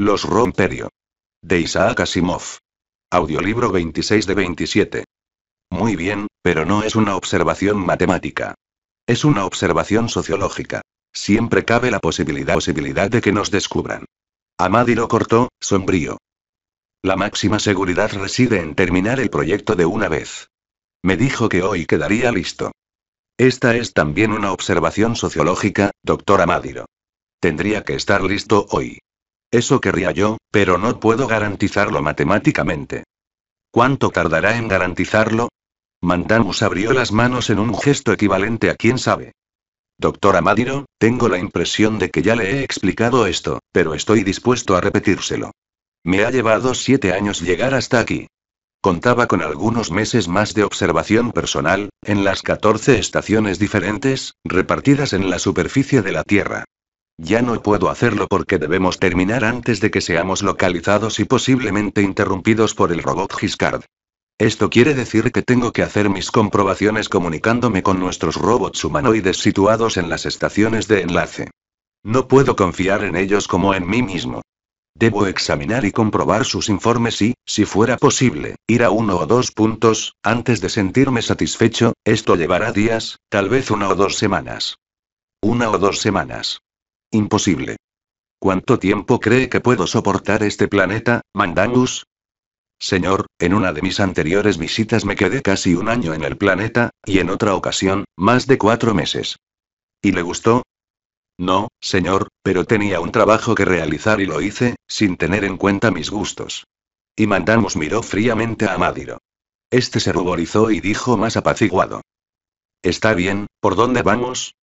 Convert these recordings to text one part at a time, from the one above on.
Los Romperio. De Isaac Asimov. Audiolibro 26 de 27. Muy bien, pero no es una observación matemática. Es una observación sociológica. Siempre cabe la posibilidad, posibilidad de que nos descubran. Amadiro lo cortó, sombrío. La máxima seguridad reside en terminar el proyecto de una vez. Me dijo que hoy quedaría listo. Esta es también una observación sociológica, doctor Amadiro. Tendría que estar listo hoy. Eso querría yo, pero no puedo garantizarlo matemáticamente. ¿Cuánto tardará en garantizarlo? Mandamus abrió las manos en un gesto equivalente a quién sabe. Doctora Madiro, tengo la impresión de que ya le he explicado esto, pero estoy dispuesto a repetírselo. Me ha llevado siete años llegar hasta aquí. Contaba con algunos meses más de observación personal, en las 14 estaciones diferentes, repartidas en la superficie de la Tierra. Ya no puedo hacerlo porque debemos terminar antes de que seamos localizados y posiblemente interrumpidos por el robot Giscard. Esto quiere decir que tengo que hacer mis comprobaciones comunicándome con nuestros robots humanoides situados en las estaciones de enlace. No puedo confiar en ellos como en mí mismo. Debo examinar y comprobar sus informes y, si fuera posible, ir a uno o dos puntos, antes de sentirme satisfecho, esto llevará días, tal vez una o dos semanas. Una o dos semanas. Imposible. ¿Cuánto tiempo cree que puedo soportar este planeta, Mandamus?» Señor, en una de mis anteriores visitas me quedé casi un año en el planeta, y en otra ocasión, más de cuatro meses. ¿Y le gustó? No, señor, pero tenía un trabajo que realizar y lo hice, sin tener en cuenta mis gustos. Y Mandamus miró fríamente a Madiro. Este se ruborizó y dijo más apaciguado. Está bien, ¿por dónde vamos?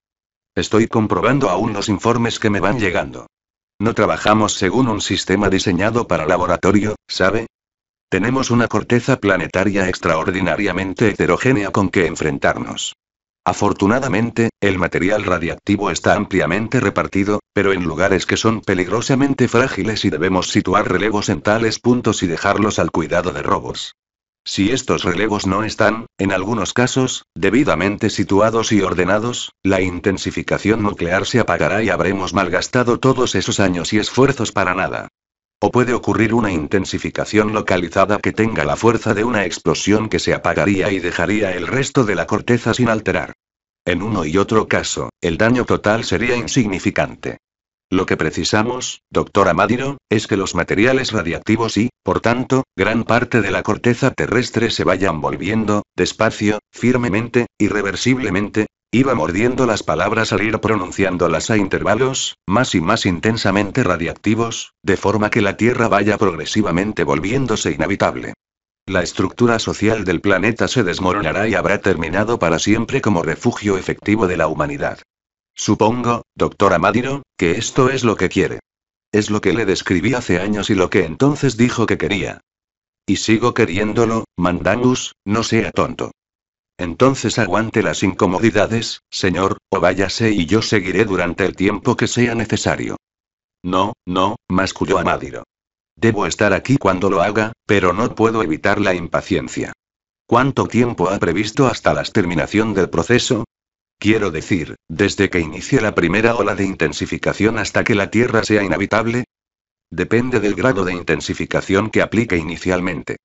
Estoy comprobando aún los informes que me van llegando. No trabajamos según un sistema diseñado para laboratorio, ¿sabe? Tenemos una corteza planetaria extraordinariamente heterogénea con que enfrentarnos. Afortunadamente, el material radiactivo está ampliamente repartido, pero en lugares que son peligrosamente frágiles y debemos situar relevos en tales puntos y dejarlos al cuidado de robos. Si estos relevos no están, en algunos casos, debidamente situados y ordenados, la intensificación nuclear se apagará y habremos malgastado todos esos años y esfuerzos para nada. O puede ocurrir una intensificación localizada que tenga la fuerza de una explosión que se apagaría y dejaría el resto de la corteza sin alterar. En uno y otro caso, el daño total sería insignificante. Lo que precisamos, doctora Madiro, es que los materiales radiactivos y, por tanto, gran parte de la corteza terrestre se vayan volviendo, despacio, firmemente, irreversiblemente, Iba mordiendo las palabras al ir pronunciándolas a intervalos, más y más intensamente radiactivos, de forma que la Tierra vaya progresivamente volviéndose inhabitable. La estructura social del planeta se desmoronará y habrá terminado para siempre como refugio efectivo de la humanidad. Supongo, doctor Amadiro, que esto es lo que quiere. Es lo que le describí hace años y lo que entonces dijo que quería. Y sigo queriéndolo, Mandangus, no sea tonto. Entonces aguante las incomodidades, señor, o váyase y yo seguiré durante el tiempo que sea necesario. No, no, masculló Amadiro. Debo estar aquí cuando lo haga, pero no puedo evitar la impaciencia. ¿Cuánto tiempo ha previsto hasta la terminación del proceso? Quiero decir, desde que inicie la primera ola de intensificación hasta que la Tierra sea inhabitable. Depende del grado de intensificación que aplique inicialmente.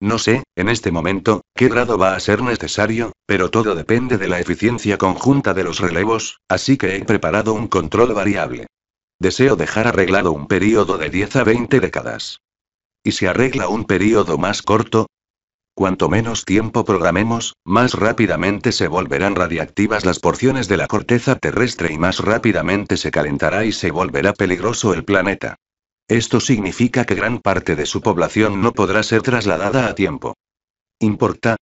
No sé, en este momento, qué grado va a ser necesario, pero todo depende de la eficiencia conjunta de los relevos, así que he preparado un control variable. Deseo dejar arreglado un período de 10 a 20 décadas. Y si arregla un período más corto, Cuanto menos tiempo programemos, más rápidamente se volverán radiactivas las porciones de la corteza terrestre y más rápidamente se calentará y se volverá peligroso el planeta. Esto significa que gran parte de su población no podrá ser trasladada a tiempo. ¿Importa?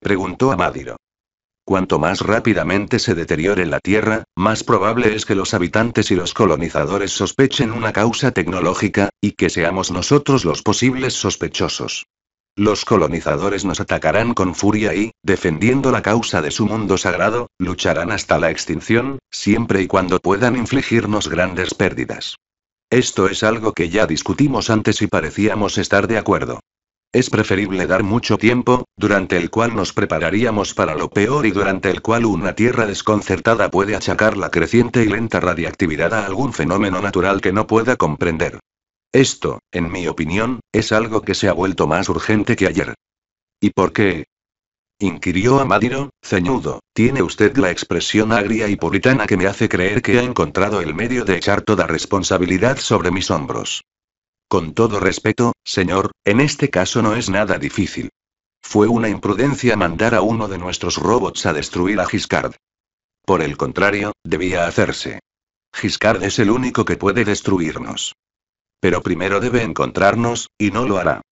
preguntó Amadiro. Cuanto más rápidamente se deteriore la Tierra, más probable es que los habitantes y los colonizadores sospechen una causa tecnológica, y que seamos nosotros los posibles sospechosos. Los colonizadores nos atacarán con furia y, defendiendo la causa de su mundo sagrado, lucharán hasta la extinción, siempre y cuando puedan infligirnos grandes pérdidas. Esto es algo que ya discutimos antes y parecíamos estar de acuerdo. Es preferible dar mucho tiempo, durante el cual nos prepararíamos para lo peor y durante el cual una tierra desconcertada puede achacar la creciente y lenta radiactividad a algún fenómeno natural que no pueda comprender. Esto, en mi opinión, es algo que se ha vuelto más urgente que ayer. ¿Y por qué? inquirió Amadiro, ceñudo. Tiene usted la expresión agria y puritana que me hace creer que ha encontrado el medio de echar toda responsabilidad sobre mis hombros. Con todo respeto, señor, en este caso no es nada difícil. Fue una imprudencia mandar a uno de nuestros robots a destruir a Giscard. Por el contrario, debía hacerse. Giscard es el único que puede destruirnos. Pero primero debe encontrarnos, y no lo hará.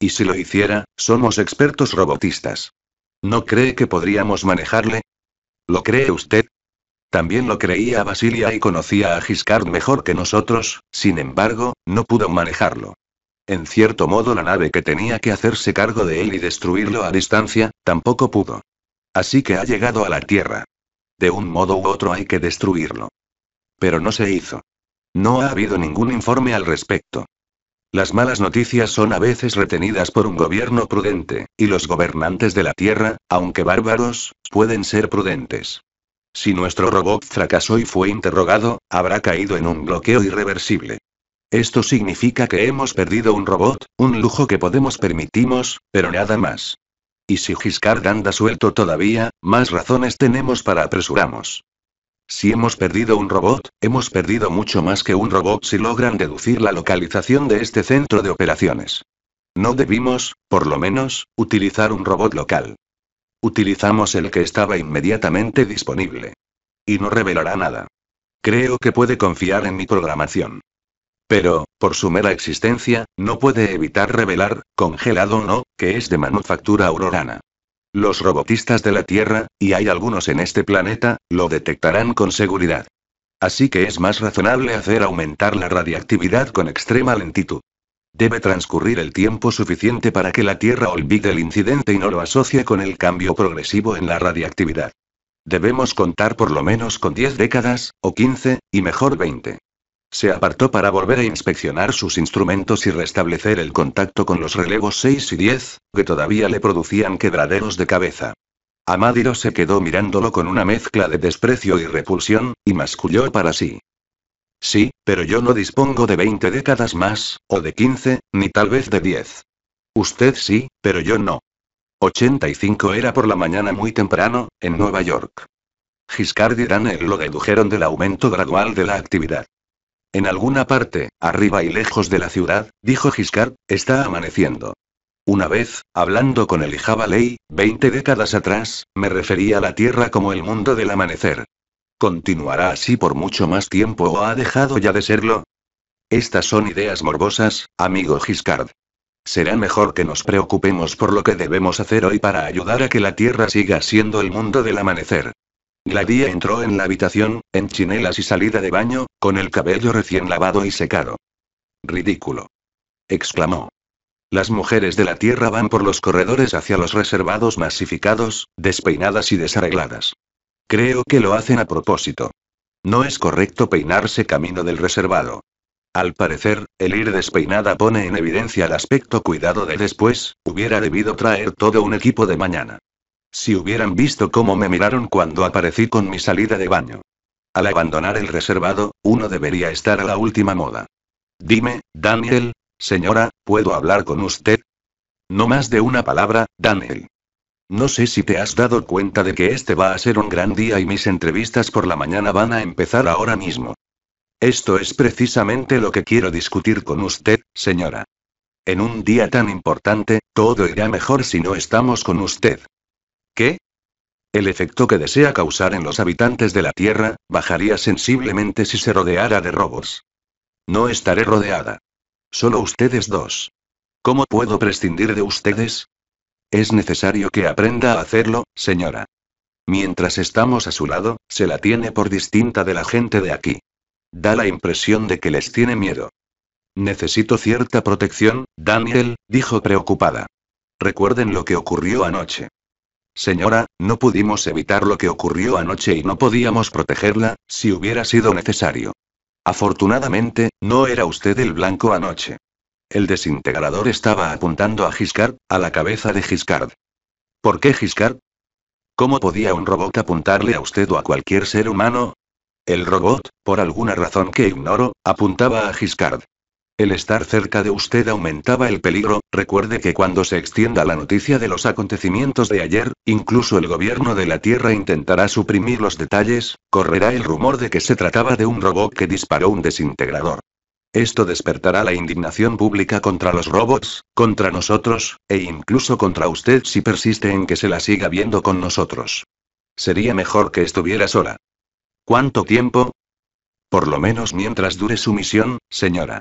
Y si lo hiciera, somos expertos robotistas. ¿No cree que podríamos manejarle? ¿Lo cree usted? También lo creía Basilia y conocía a Giscard mejor que nosotros, sin embargo, no pudo manejarlo. En cierto modo la nave que tenía que hacerse cargo de él y destruirlo a distancia, tampoco pudo. Así que ha llegado a la Tierra. De un modo u otro hay que destruirlo. Pero no se hizo. No ha habido ningún informe al respecto. Las malas noticias son a veces retenidas por un gobierno prudente, y los gobernantes de la Tierra, aunque bárbaros, pueden ser prudentes. Si nuestro robot fracasó y fue interrogado, habrá caído en un bloqueo irreversible. Esto significa que hemos perdido un robot, un lujo que podemos permitimos, pero nada más. Y si Giscard anda suelto todavía, más razones tenemos para apresuramos. Si hemos perdido un robot, hemos perdido mucho más que un robot si logran deducir la localización de este centro de operaciones. No debimos, por lo menos, utilizar un robot local. Utilizamos el que estaba inmediatamente disponible. Y no revelará nada. Creo que puede confiar en mi programación. Pero, por su mera existencia, no puede evitar revelar, congelado o no, que es de manufactura aurorana. Los robotistas de la Tierra, y hay algunos en este planeta, lo detectarán con seguridad. Así que es más razonable hacer aumentar la radiactividad con extrema lentitud. Debe transcurrir el tiempo suficiente para que la Tierra olvide el incidente y no lo asocie con el cambio progresivo en la radiactividad. Debemos contar por lo menos con 10 décadas, o 15, y mejor 20. Se apartó para volver a inspeccionar sus instrumentos y restablecer el contacto con los relevos 6 y 10, que todavía le producían quebraderos de cabeza. Amadiro se quedó mirándolo con una mezcla de desprecio y repulsión, y masculló para sí. Sí, pero yo no dispongo de 20 décadas más, o de 15, ni tal vez de 10. Usted sí, pero yo no. 85 era por la mañana muy temprano, en Nueva York. Giscard y Daniel lo dedujeron del aumento gradual de la actividad. En alguna parte, arriba y lejos de la ciudad, dijo Giscard, está amaneciendo. Una vez, hablando con el Ley, veinte décadas atrás, me refería a la Tierra como el mundo del amanecer. ¿Continuará así por mucho más tiempo o ha dejado ya de serlo? Estas son ideas morbosas, amigo Giscard. Será mejor que nos preocupemos por lo que debemos hacer hoy para ayudar a que la Tierra siga siendo el mundo del amanecer. Gladía entró en la habitación, en chinelas y salida de baño, con el cabello recién lavado y secado. Ridículo. exclamó. Las mujeres de la tierra van por los corredores hacia los reservados masificados, despeinadas y desarregladas. Creo que lo hacen a propósito. No es correcto peinarse camino del reservado. Al parecer, el ir despeinada pone en evidencia el aspecto cuidado de después, hubiera debido traer todo un equipo de mañana. Si hubieran visto cómo me miraron cuando aparecí con mi salida de baño. Al abandonar el reservado, uno debería estar a la última moda. Dime, Daniel, señora, ¿puedo hablar con usted? No más de una palabra, Daniel. No sé si te has dado cuenta de que este va a ser un gran día y mis entrevistas por la mañana van a empezar ahora mismo. Esto es precisamente lo que quiero discutir con usted, señora. En un día tan importante, todo irá mejor si no estamos con usted. ¿Qué? El efecto que desea causar en los habitantes de la Tierra, bajaría sensiblemente si se rodeara de robos. No estaré rodeada. Solo ustedes dos. ¿Cómo puedo prescindir de ustedes? Es necesario que aprenda a hacerlo, señora. Mientras estamos a su lado, se la tiene por distinta de la gente de aquí. Da la impresión de que les tiene miedo. Necesito cierta protección, Daniel, dijo preocupada. Recuerden lo que ocurrió anoche. Señora, no pudimos evitar lo que ocurrió anoche y no podíamos protegerla, si hubiera sido necesario. Afortunadamente, no era usted el blanco anoche. El desintegrador estaba apuntando a Giscard, a la cabeza de Giscard. ¿Por qué Giscard? ¿Cómo podía un robot apuntarle a usted o a cualquier ser humano? El robot, por alguna razón que ignoro, apuntaba a Giscard. El estar cerca de usted aumentaba el peligro, recuerde que cuando se extienda la noticia de los acontecimientos de ayer, incluso el gobierno de la Tierra intentará suprimir los detalles, correrá el rumor de que se trataba de un robot que disparó un desintegrador. Esto despertará la indignación pública contra los robots, contra nosotros, e incluso contra usted si persiste en que se la siga viendo con nosotros. Sería mejor que estuviera sola. ¿Cuánto tiempo? Por lo menos mientras dure su misión, señora.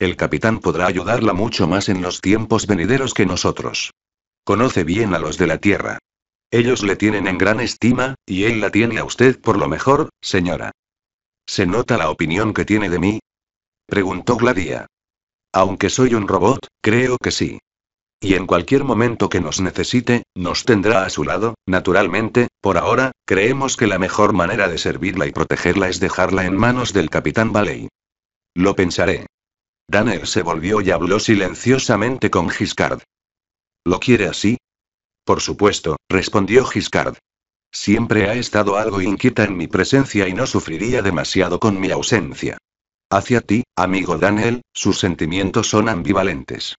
El capitán podrá ayudarla mucho más en los tiempos venideros que nosotros. Conoce bien a los de la Tierra. Ellos le tienen en gran estima, y él la tiene a usted por lo mejor, señora. ¿Se nota la opinión que tiene de mí? Preguntó Gladia. Aunque soy un robot, creo que sí. Y en cualquier momento que nos necesite, nos tendrá a su lado, naturalmente, por ahora, creemos que la mejor manera de servirla y protegerla es dejarla en manos del capitán Valey. Lo pensaré, Daniel se volvió y habló silenciosamente con Giscard. ¿Lo quiere así? Por supuesto, respondió Giscard. Siempre ha estado algo inquieta en mi presencia y no sufriría demasiado con mi ausencia. Hacia ti, amigo Daniel, sus sentimientos son ambivalentes.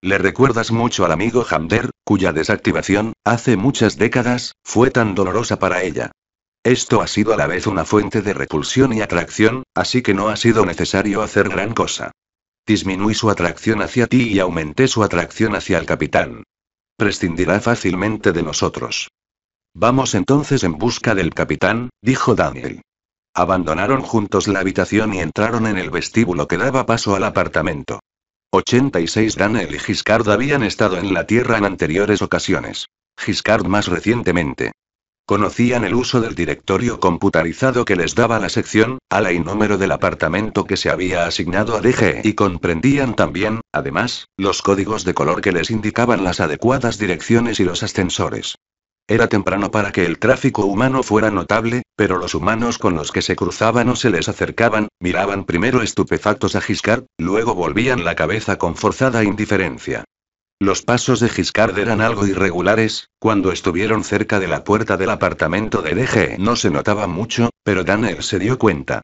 Le recuerdas mucho al amigo Hamder, cuya desactivación, hace muchas décadas, fue tan dolorosa para ella. Esto ha sido a la vez una fuente de repulsión y atracción, así que no ha sido necesario hacer gran cosa. Disminuí su atracción hacia ti y aumenté su atracción hacia el capitán. Prescindirá fácilmente de nosotros. Vamos entonces en busca del capitán, dijo Daniel. Abandonaron juntos la habitación y entraron en el vestíbulo que daba paso al apartamento. 86 Daniel y Giscard habían estado en la Tierra en anteriores ocasiones. Giscard más recientemente. Conocían el uso del directorio computarizado que les daba la sección, ala y número del apartamento que se había asignado a eje y comprendían también, además, los códigos de color que les indicaban las adecuadas direcciones y los ascensores. Era temprano para que el tráfico humano fuera notable, pero los humanos con los que se cruzaban o se les acercaban, miraban primero estupefactos a Giscard, luego volvían la cabeza con forzada indiferencia. Los pasos de Giscard eran algo irregulares, cuando estuvieron cerca de la puerta del apartamento de DG no se notaba mucho, pero Daniel se dio cuenta.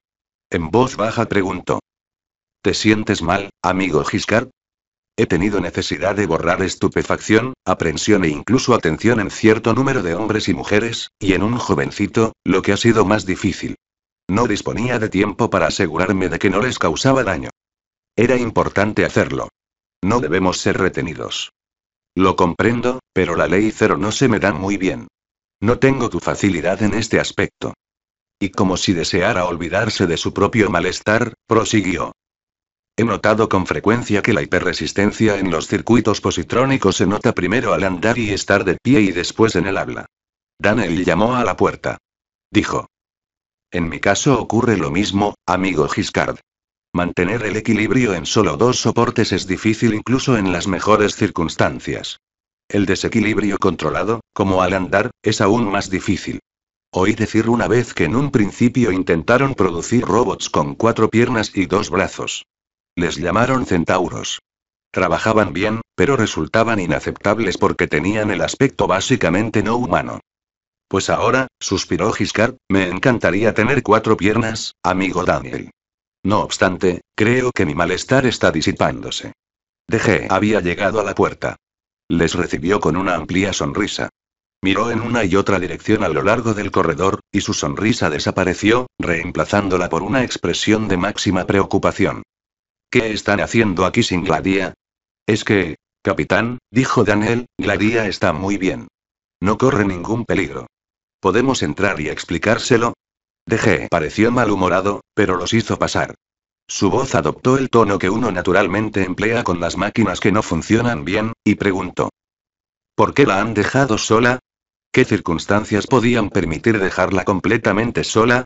En voz baja preguntó. ¿Te sientes mal, amigo Giscard? He tenido necesidad de borrar estupefacción, aprensión e incluso atención en cierto número de hombres y mujeres, y en un jovencito, lo que ha sido más difícil. No disponía de tiempo para asegurarme de que no les causaba daño. Era importante hacerlo. No debemos ser retenidos. Lo comprendo, pero la ley cero no se me da muy bien. No tengo tu facilidad en este aspecto. Y como si deseara olvidarse de su propio malestar, prosiguió. He notado con frecuencia que la hiperresistencia en los circuitos positrónicos se nota primero al andar y estar de pie y después en el habla. Daniel llamó a la puerta. Dijo. En mi caso ocurre lo mismo, amigo Giscard. Mantener el equilibrio en solo dos soportes es difícil incluso en las mejores circunstancias. El desequilibrio controlado, como al andar, es aún más difícil. Oí decir una vez que en un principio intentaron producir robots con cuatro piernas y dos brazos. Les llamaron centauros. Trabajaban bien, pero resultaban inaceptables porque tenían el aspecto básicamente no humano. Pues ahora, suspiró Giscard, me encantaría tener cuatro piernas, amigo Daniel. No obstante, creo que mi malestar está disipándose. Deje había llegado a la puerta. Les recibió con una amplia sonrisa. Miró en una y otra dirección a lo largo del corredor, y su sonrisa desapareció, reemplazándola por una expresión de máxima preocupación. ¿Qué están haciendo aquí sin Gladia? Es que, capitán, dijo Daniel, Gladia está muy bien. No corre ningún peligro. Podemos entrar y explicárselo, DG pareció malhumorado, pero los hizo pasar. Su voz adoptó el tono que uno naturalmente emplea con las máquinas que no funcionan bien, y preguntó. ¿Por qué la han dejado sola? ¿Qué circunstancias podían permitir dejarla completamente sola?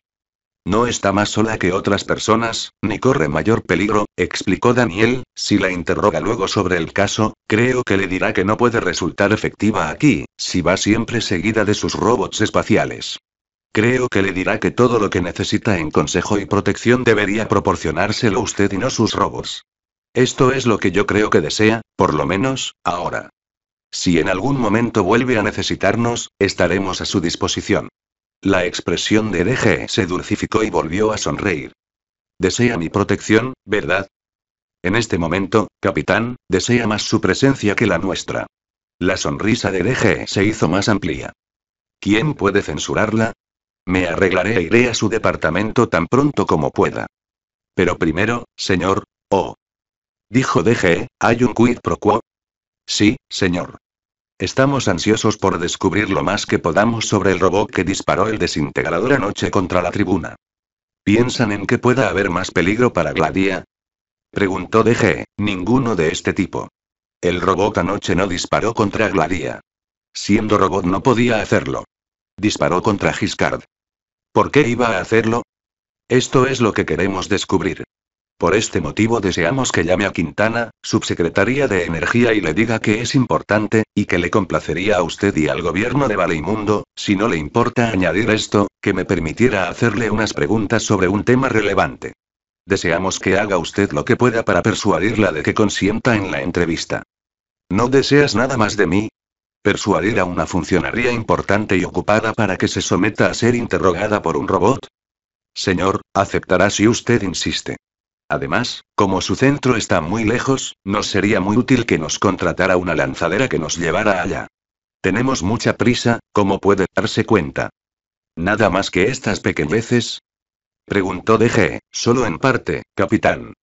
No está más sola que otras personas, ni corre mayor peligro, explicó Daniel, si la interroga luego sobre el caso, creo que le dirá que no puede resultar efectiva aquí, si va siempre seguida de sus robots espaciales. Creo que le dirá que todo lo que necesita en consejo y protección debería proporcionárselo usted y no sus robos. Esto es lo que yo creo que desea, por lo menos, ahora. Si en algún momento vuelve a necesitarnos, estaremos a su disposición. La expresión de DG se dulcificó y volvió a sonreír. Desea mi protección, ¿verdad? En este momento, capitán, desea más su presencia que la nuestra. La sonrisa de DG se hizo más amplia. ¿Quién puede censurarla? Me arreglaré e iré a su departamento tan pronto como pueda. Pero primero, señor, oh. Dijo DG, ¿hay un quid pro quo? Sí, señor. Estamos ansiosos por descubrir lo más que podamos sobre el robot que disparó el desintegrador anoche contra la tribuna. ¿Piensan en que pueda haber más peligro para Gladia? Preguntó DG, ninguno de este tipo. El robot anoche no disparó contra Gladia. Siendo robot no podía hacerlo. Disparó contra Giscard. ¿Por qué iba a hacerlo? Esto es lo que queremos descubrir. Por este motivo deseamos que llame a Quintana, subsecretaría de Energía, y le diga que es importante, y que le complacería a usted y al gobierno de Valeimundo, si no le importa añadir esto, que me permitiera hacerle unas preguntas sobre un tema relevante. Deseamos que haga usted lo que pueda para persuadirla de que consienta en la entrevista. ¿No deseas nada más de mí, persuadir a una funcionaria importante y ocupada para que se someta a ser interrogada por un robot? Señor, aceptará si usted insiste. Además, como su centro está muy lejos, nos sería muy útil que nos contratara una lanzadera que nos llevara allá. Tenemos mucha prisa, como puede darse cuenta. ¿Nada más que estas pequeñeces? Preguntó DG, solo en parte, capitán.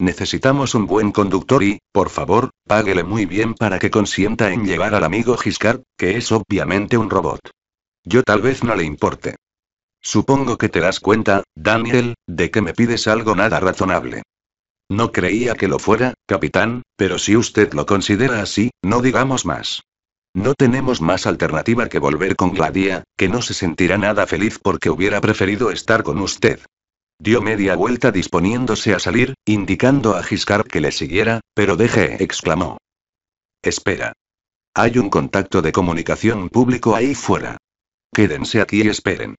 Necesitamos un buen conductor y, por favor, páguele muy bien para que consienta en llevar al amigo Giscard, que es obviamente un robot. Yo tal vez no le importe. Supongo que te das cuenta, Daniel, de que me pides algo nada razonable. No creía que lo fuera, capitán, pero si usted lo considera así, no digamos más. No tenemos más alternativa que volver con Gladia, que no se sentirá nada feliz porque hubiera preferido estar con usted. Dio media vuelta disponiéndose a salir, indicando a Giscard que le siguiera, pero deje, exclamó. Espera. Hay un contacto de comunicación público ahí fuera. Quédense aquí y esperen.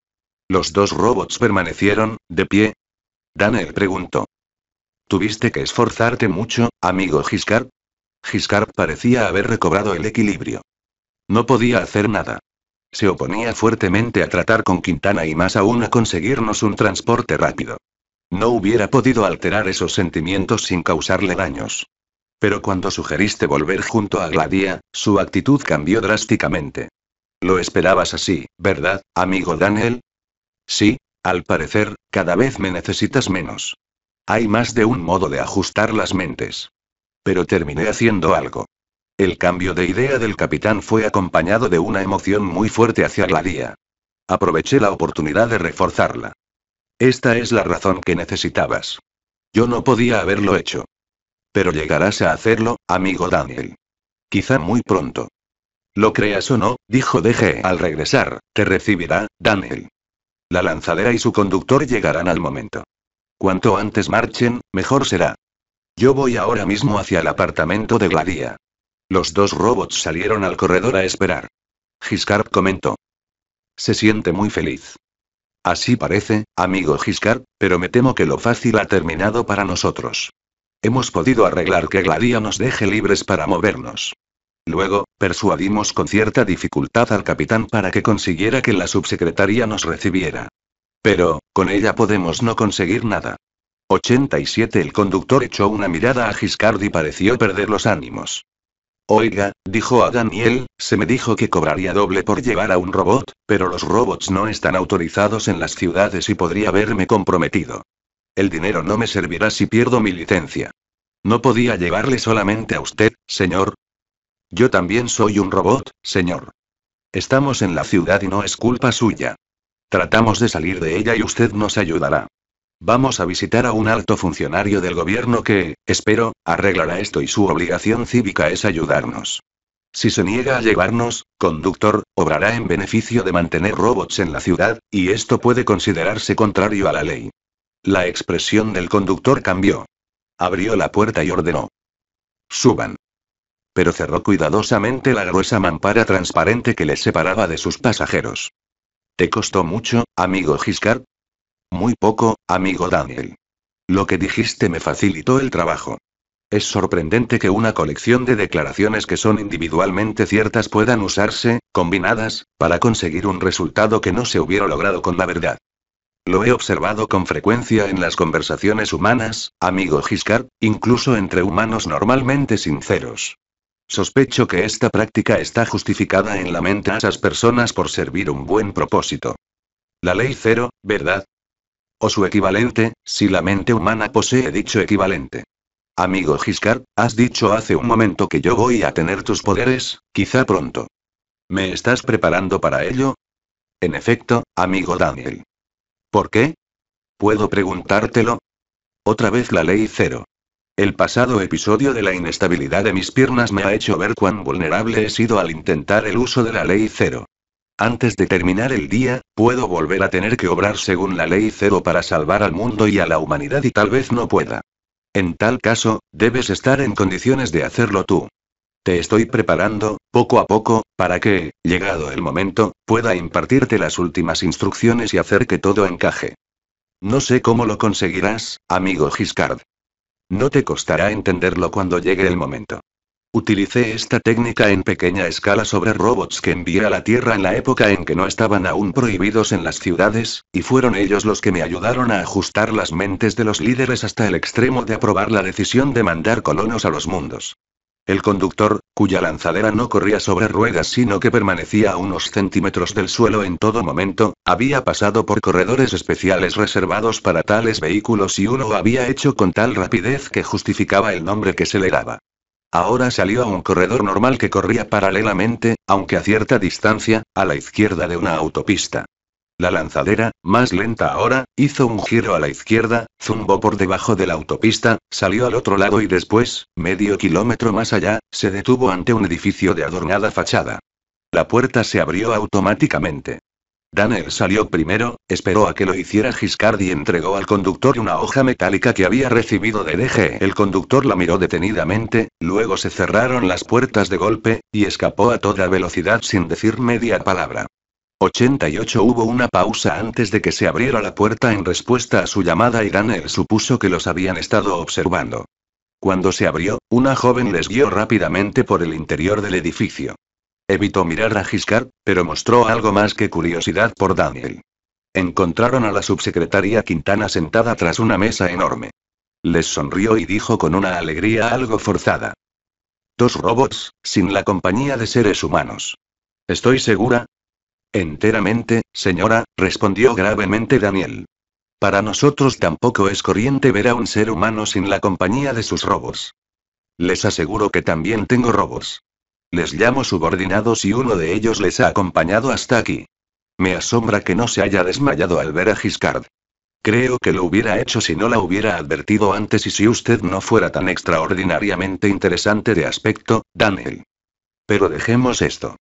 Los dos robots permanecieron, de pie. Daniel preguntó. ¿Tuviste que esforzarte mucho, amigo Giscard? Giscard parecía haber recobrado el equilibrio. No podía hacer nada. Se oponía fuertemente a tratar con Quintana y más aún a conseguirnos un transporte rápido. No hubiera podido alterar esos sentimientos sin causarle daños. Pero cuando sugeriste volver junto a Gladia, su actitud cambió drásticamente. Lo esperabas así, ¿verdad, amigo Daniel? Sí, al parecer, cada vez me necesitas menos. Hay más de un modo de ajustar las mentes. Pero terminé haciendo algo. El cambio de idea del capitán fue acompañado de una emoción muy fuerte hacia Gladia. Aproveché la oportunidad de reforzarla. Esta es la razón que necesitabas. Yo no podía haberlo hecho. Pero llegarás a hacerlo, amigo Daniel. Quizá muy pronto. Lo creas o no, dijo DG al regresar, te recibirá, Daniel. La lanzadera y su conductor llegarán al momento. Cuanto antes marchen, mejor será. Yo voy ahora mismo hacia el apartamento de Gladia. Los dos robots salieron al corredor a esperar. Giscard comentó. Se siente muy feliz. Así parece, amigo Giscard, pero me temo que lo fácil ha terminado para nosotros. Hemos podido arreglar que Gladia nos deje libres para movernos. Luego, persuadimos con cierta dificultad al capitán para que consiguiera que la subsecretaría nos recibiera. Pero, con ella podemos no conseguir nada. 87 El conductor echó una mirada a Giscard y pareció perder los ánimos. Oiga, dijo a Daniel, se me dijo que cobraría doble por llevar a un robot, pero los robots no están autorizados en las ciudades y podría haberme comprometido. El dinero no me servirá si pierdo mi licencia. No podía llevarle solamente a usted, señor. Yo también soy un robot, señor. Estamos en la ciudad y no es culpa suya. Tratamos de salir de ella y usted nos ayudará. Vamos a visitar a un alto funcionario del gobierno que, espero, arreglará esto y su obligación cívica es ayudarnos. Si se niega a llevarnos, conductor, obrará en beneficio de mantener robots en la ciudad, y esto puede considerarse contrario a la ley. La expresión del conductor cambió. Abrió la puerta y ordenó. Suban. Pero cerró cuidadosamente la gruesa mampara transparente que les separaba de sus pasajeros. ¿Te costó mucho, amigo Giscard? Muy poco, amigo Daniel. Lo que dijiste me facilitó el trabajo. Es sorprendente que una colección de declaraciones que son individualmente ciertas puedan usarse, combinadas, para conseguir un resultado que no se hubiera logrado con la verdad. Lo he observado con frecuencia en las conversaciones humanas, amigo Giscard, incluso entre humanos normalmente sinceros. Sospecho que esta práctica está justificada en la mente de esas personas por servir un buen propósito. La ley cero, ¿verdad? o su equivalente, si la mente humana posee dicho equivalente. Amigo Giscard, has dicho hace un momento que yo voy a tener tus poderes, quizá pronto. ¿Me estás preparando para ello? En efecto, amigo Daniel. ¿Por qué? ¿Puedo preguntártelo? Otra vez la ley cero. El pasado episodio de la inestabilidad de mis piernas me ha hecho ver cuán vulnerable he sido al intentar el uso de la ley cero. Antes de terminar el día, puedo volver a tener que obrar según la ley cero para salvar al mundo y a la humanidad y tal vez no pueda. En tal caso, debes estar en condiciones de hacerlo tú. Te estoy preparando, poco a poco, para que, llegado el momento, pueda impartirte las últimas instrucciones y hacer que todo encaje. No sé cómo lo conseguirás, amigo Giscard. No te costará entenderlo cuando llegue el momento. Utilicé esta técnica en pequeña escala sobre robots que envié a la Tierra en la época en que no estaban aún prohibidos en las ciudades, y fueron ellos los que me ayudaron a ajustar las mentes de los líderes hasta el extremo de aprobar la decisión de mandar colonos a los mundos. El conductor, cuya lanzadera no corría sobre ruedas sino que permanecía a unos centímetros del suelo en todo momento, había pasado por corredores especiales reservados para tales vehículos y uno había hecho con tal rapidez que justificaba el nombre que se le daba. Ahora salió a un corredor normal que corría paralelamente, aunque a cierta distancia, a la izquierda de una autopista. La lanzadera, más lenta ahora, hizo un giro a la izquierda, zumbó por debajo de la autopista, salió al otro lado y después, medio kilómetro más allá, se detuvo ante un edificio de adornada fachada. La puerta se abrió automáticamente. Danner salió primero, esperó a que lo hiciera Giscard y entregó al conductor una hoja metálica que había recibido de DG. El conductor la miró detenidamente, luego se cerraron las puertas de golpe, y escapó a toda velocidad sin decir media palabra. 88 Hubo una pausa antes de que se abriera la puerta en respuesta a su llamada y Danner supuso que los habían estado observando. Cuando se abrió, una joven les guió rápidamente por el interior del edificio. Evitó mirar a Giscard, pero mostró algo más que curiosidad por Daniel. Encontraron a la subsecretaria Quintana sentada tras una mesa enorme. Les sonrió y dijo con una alegría algo forzada. Dos robots, sin la compañía de seres humanos. ¿Estoy segura? Enteramente, señora, respondió gravemente Daniel. Para nosotros tampoco es corriente ver a un ser humano sin la compañía de sus robos. Les aseguro que también tengo robos. Les llamo subordinados y uno de ellos les ha acompañado hasta aquí. Me asombra que no se haya desmayado al ver a Giscard. Creo que lo hubiera hecho si no la hubiera advertido antes y si usted no fuera tan extraordinariamente interesante de aspecto, Daniel. Pero dejemos esto.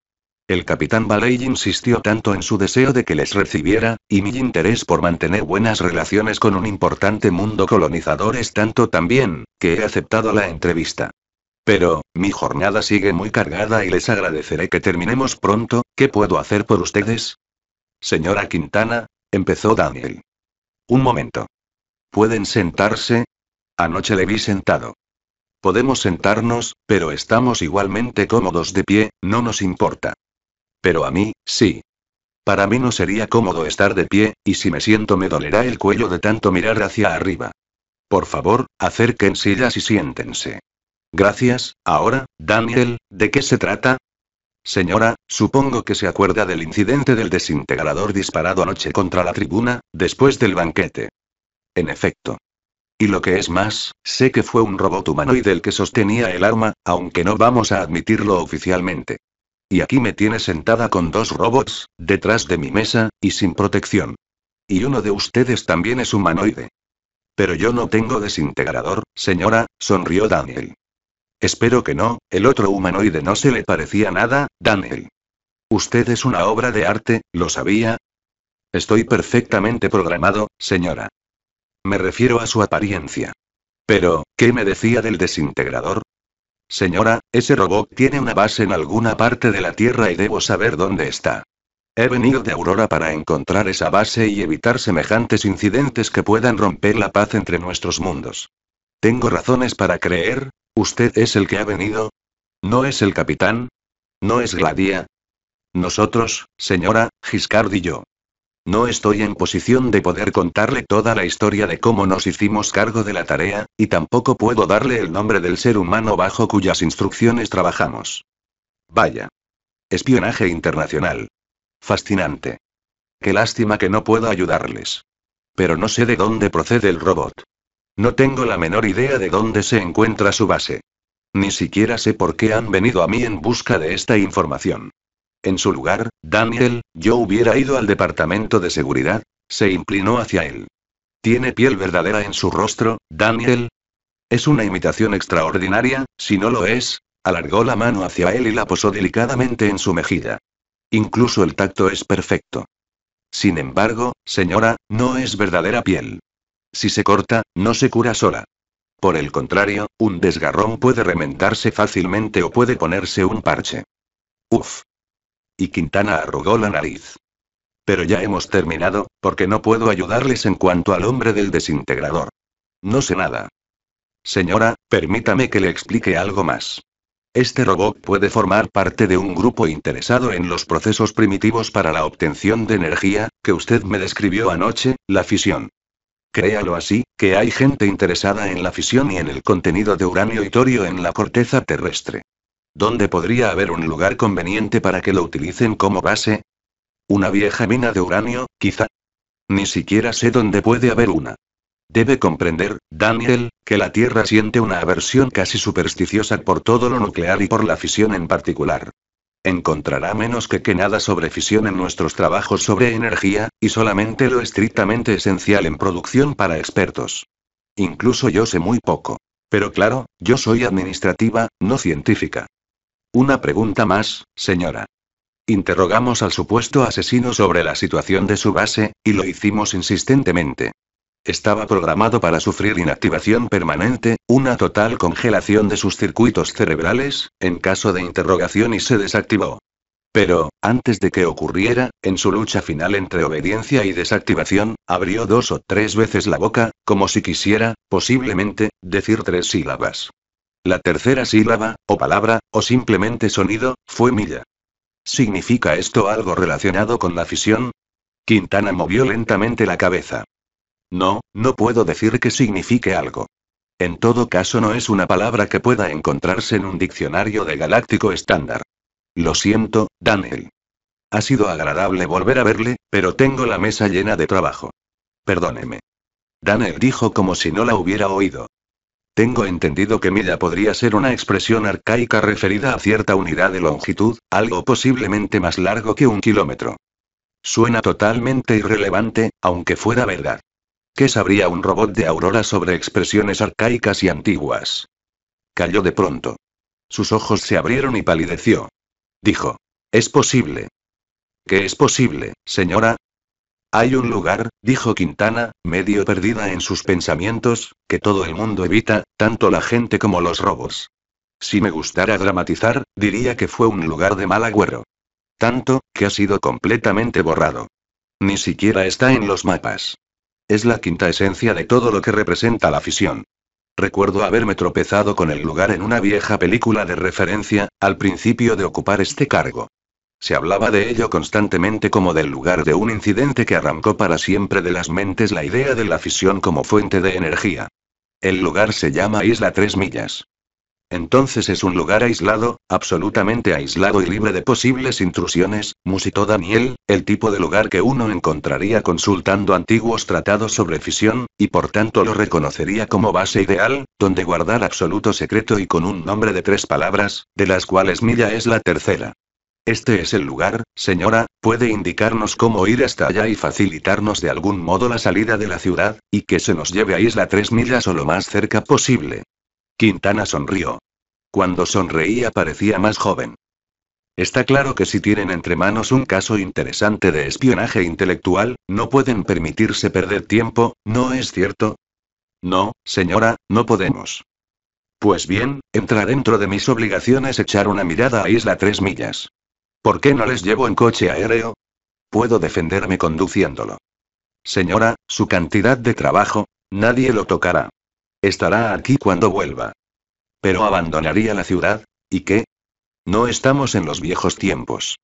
El capitán Baley insistió tanto en su deseo de que les recibiera, y mi interés por mantener buenas relaciones con un importante mundo colonizador es tanto también, que he aceptado la entrevista. Pero, mi jornada sigue muy cargada y les agradeceré que terminemos pronto, ¿qué puedo hacer por ustedes? Señora Quintana, empezó Daniel. Un momento. ¿Pueden sentarse? Anoche le vi sentado. Podemos sentarnos, pero estamos igualmente cómodos de pie, no nos importa. Pero a mí, sí. Para mí no sería cómodo estar de pie, y si me siento me dolerá el cuello de tanto mirar hacia arriba. Por favor, acerquen sillas y siéntense. Gracias, ahora, Daniel, ¿de qué se trata? Señora, supongo que se acuerda del incidente del desintegrador disparado anoche contra la tribuna, después del banquete. En efecto. Y lo que es más, sé que fue un robot humanoide el que sostenía el arma, aunque no vamos a admitirlo oficialmente. Y aquí me tiene sentada con dos robots, detrás de mi mesa, y sin protección. Y uno de ustedes también es humanoide. Pero yo no tengo desintegrador, señora, sonrió Daniel. Espero que no, el otro humanoide no se le parecía nada, Daniel. Usted es una obra de arte, ¿lo sabía? Estoy perfectamente programado, señora. Me refiero a su apariencia. Pero, ¿qué me decía del desintegrador? Señora, ese robot tiene una base en alguna parte de la Tierra y debo saber dónde está. He venido de Aurora para encontrar esa base y evitar semejantes incidentes que puedan romper la paz entre nuestros mundos. Tengo razones para creer, ¿Usted es el que ha venido? ¿No es el capitán? ¿No es Gladia. Nosotros, señora, Giscard y yo. No estoy en posición de poder contarle toda la historia de cómo nos hicimos cargo de la tarea, y tampoco puedo darle el nombre del ser humano bajo cuyas instrucciones trabajamos. Vaya. Espionaje internacional. Fascinante. Qué lástima que no pueda ayudarles. Pero no sé de dónde procede el robot. No tengo la menor idea de dónde se encuentra su base. Ni siquiera sé por qué han venido a mí en busca de esta información. En su lugar, Daniel, yo hubiera ido al departamento de seguridad, se inclinó hacia él. ¿Tiene piel verdadera en su rostro, Daniel? Es una imitación extraordinaria, si no lo es, alargó la mano hacia él y la posó delicadamente en su mejilla. Incluso el tacto es perfecto. Sin embargo, señora, no es verdadera piel. Si se corta, no se cura sola. Por el contrario, un desgarrón puede remendarse fácilmente o puede ponerse un parche. Uf. Y Quintana arrugó la nariz. Pero ya hemos terminado, porque no puedo ayudarles en cuanto al hombre del desintegrador. No sé nada. Señora, permítame que le explique algo más. Este robot puede formar parte de un grupo interesado en los procesos primitivos para la obtención de energía, que usted me describió anoche, la fisión créalo así, que hay gente interesada en la fisión y en el contenido de uranio y torio en la corteza terrestre. ¿Dónde podría haber un lugar conveniente para que lo utilicen como base? ¿Una vieja mina de uranio, quizá? Ni siquiera sé dónde puede haber una. Debe comprender, Daniel, que la Tierra siente una aversión casi supersticiosa por todo lo nuclear y por la fisión en particular encontrará menos que que nada sobre fisión en nuestros trabajos sobre energía, y solamente lo estrictamente esencial en producción para expertos. Incluso yo sé muy poco. Pero claro, yo soy administrativa, no científica. Una pregunta más, señora. Interrogamos al supuesto asesino sobre la situación de su base, y lo hicimos insistentemente estaba programado para sufrir inactivación permanente, una total congelación de sus circuitos cerebrales, en caso de interrogación y se desactivó. Pero, antes de que ocurriera, en su lucha final entre obediencia y desactivación, abrió dos o tres veces la boca, como si quisiera, posiblemente, decir tres sílabas. La tercera sílaba, o palabra, o simplemente sonido, fue milla. ¿Significa esto algo relacionado con la fisión? Quintana movió lentamente la cabeza. No, no puedo decir que signifique algo. En todo caso no es una palabra que pueda encontrarse en un diccionario de galáctico estándar. Lo siento, Daniel. Ha sido agradable volver a verle, pero tengo la mesa llena de trabajo. Perdóneme. Daniel dijo como si no la hubiera oído. Tengo entendido que milla podría ser una expresión arcaica referida a cierta unidad de longitud, algo posiblemente más largo que un kilómetro. Suena totalmente irrelevante, aunque fuera verdad. ¿Qué sabría un robot de Aurora sobre expresiones arcaicas y antiguas? Cayó de pronto. Sus ojos se abrieron y palideció. Dijo. Es posible. ¿Qué es posible, señora? Hay un lugar, dijo Quintana, medio perdida en sus pensamientos, que todo el mundo evita, tanto la gente como los robos. Si me gustara dramatizar, diría que fue un lugar de mal agüero. Tanto, que ha sido completamente borrado. Ni siquiera está en los mapas. Es la quinta esencia de todo lo que representa la fisión. Recuerdo haberme tropezado con el lugar en una vieja película de referencia, al principio de ocupar este cargo. Se hablaba de ello constantemente como del lugar de un incidente que arrancó para siempre de las mentes la idea de la fisión como fuente de energía. El lugar se llama Isla Tres Millas. Entonces es un lugar aislado, absolutamente aislado y libre de posibles intrusiones, musitó Daniel, el tipo de lugar que uno encontraría consultando antiguos tratados sobre fisión, y por tanto lo reconocería como base ideal, donde guardar absoluto secreto y con un nombre de tres palabras, de las cuales Milla es la tercera. Este es el lugar, señora, puede indicarnos cómo ir hasta allá y facilitarnos de algún modo la salida de la ciudad, y que se nos lleve a Isla Tres Millas o lo más cerca posible. Quintana sonrió. Cuando sonreía parecía más joven. Está claro que si tienen entre manos un caso interesante de espionaje intelectual, no pueden permitirse perder tiempo, ¿no es cierto? No, señora, no podemos. Pues bien, entra dentro de mis obligaciones echar una mirada a Isla Tres Millas. ¿Por qué no les llevo en coche aéreo? Puedo defenderme conduciéndolo. Señora, su cantidad de trabajo, nadie lo tocará. Estará aquí cuando vuelva. Pero abandonaría la ciudad, ¿y qué? No estamos en los viejos tiempos.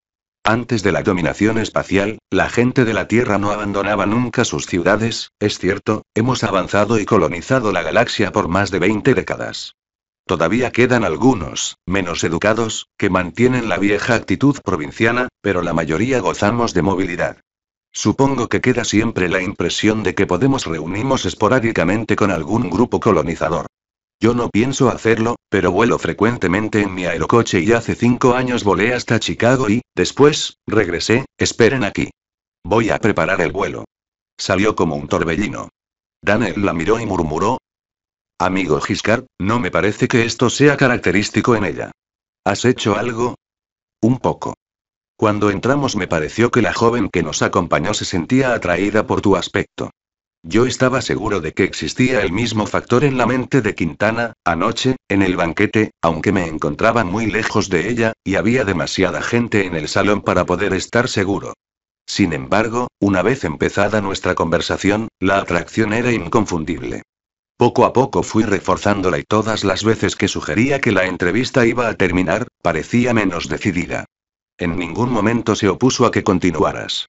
Antes de la dominación espacial, la gente de la Tierra no abandonaba nunca sus ciudades, es cierto, hemos avanzado y colonizado la galaxia por más de 20 décadas. Todavía quedan algunos, menos educados, que mantienen la vieja actitud provinciana, pero la mayoría gozamos de movilidad. Supongo que queda siempre la impresión de que podemos reunimos esporádicamente con algún grupo colonizador. Yo no pienso hacerlo, pero vuelo frecuentemente en mi aerocoche y hace cinco años volé hasta Chicago y, después, regresé, esperen aquí. Voy a preparar el vuelo. Salió como un torbellino. Daniel la miró y murmuró. Amigo Giscard, no me parece que esto sea característico en ella. ¿Has hecho algo? Un poco. Cuando entramos me pareció que la joven que nos acompañó se sentía atraída por tu aspecto. Yo estaba seguro de que existía el mismo factor en la mente de Quintana, anoche, en el banquete, aunque me encontraba muy lejos de ella, y había demasiada gente en el salón para poder estar seguro. Sin embargo, una vez empezada nuestra conversación, la atracción era inconfundible. Poco a poco fui reforzándola y todas las veces que sugería que la entrevista iba a terminar, parecía menos decidida. En ningún momento se opuso a que continuaras.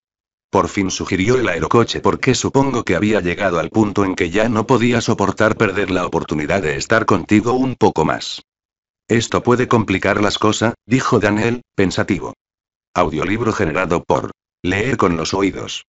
Por fin sugirió el aerocoche porque supongo que había llegado al punto en que ya no podía soportar perder la oportunidad de estar contigo un poco más. Esto puede complicar las cosas, dijo Daniel, pensativo. Audiolibro generado por Leer con los oídos.